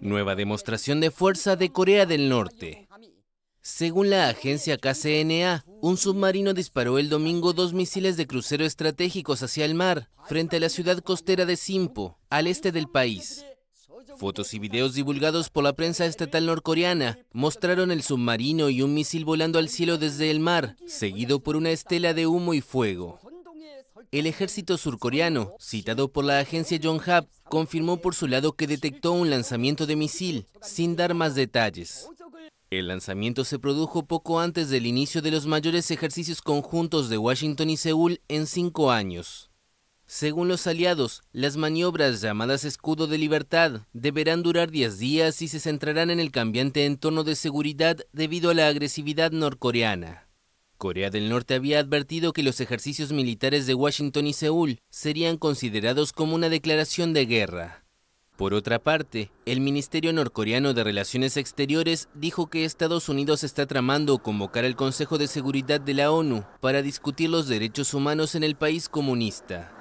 Nueva demostración de fuerza de Corea del Norte. Según la agencia KCNA, un submarino disparó el domingo dos misiles de crucero estratégicos hacia el mar, frente a la ciudad costera de Simpo, al este del país. Fotos y videos divulgados por la prensa estatal norcoreana mostraron el submarino y un misil volando al cielo desde el mar, seguido por una estela de humo y fuego. El ejército surcoreano, citado por la agencia Yonhap, confirmó por su lado que detectó un lanzamiento de misil, sin dar más detalles. El lanzamiento se produjo poco antes del inicio de los mayores ejercicios conjuntos de Washington y Seúl en cinco años. Según los aliados, las maniobras llamadas Escudo de Libertad deberán durar 10 días y se centrarán en el cambiante entorno de seguridad debido a la agresividad norcoreana. Corea del Norte había advertido que los ejercicios militares de Washington y Seúl serían considerados como una declaración de guerra. Por otra parte, el Ministerio Norcoreano de Relaciones Exteriores dijo que Estados Unidos está tramando convocar al Consejo de Seguridad de la ONU para discutir los derechos humanos en el país comunista.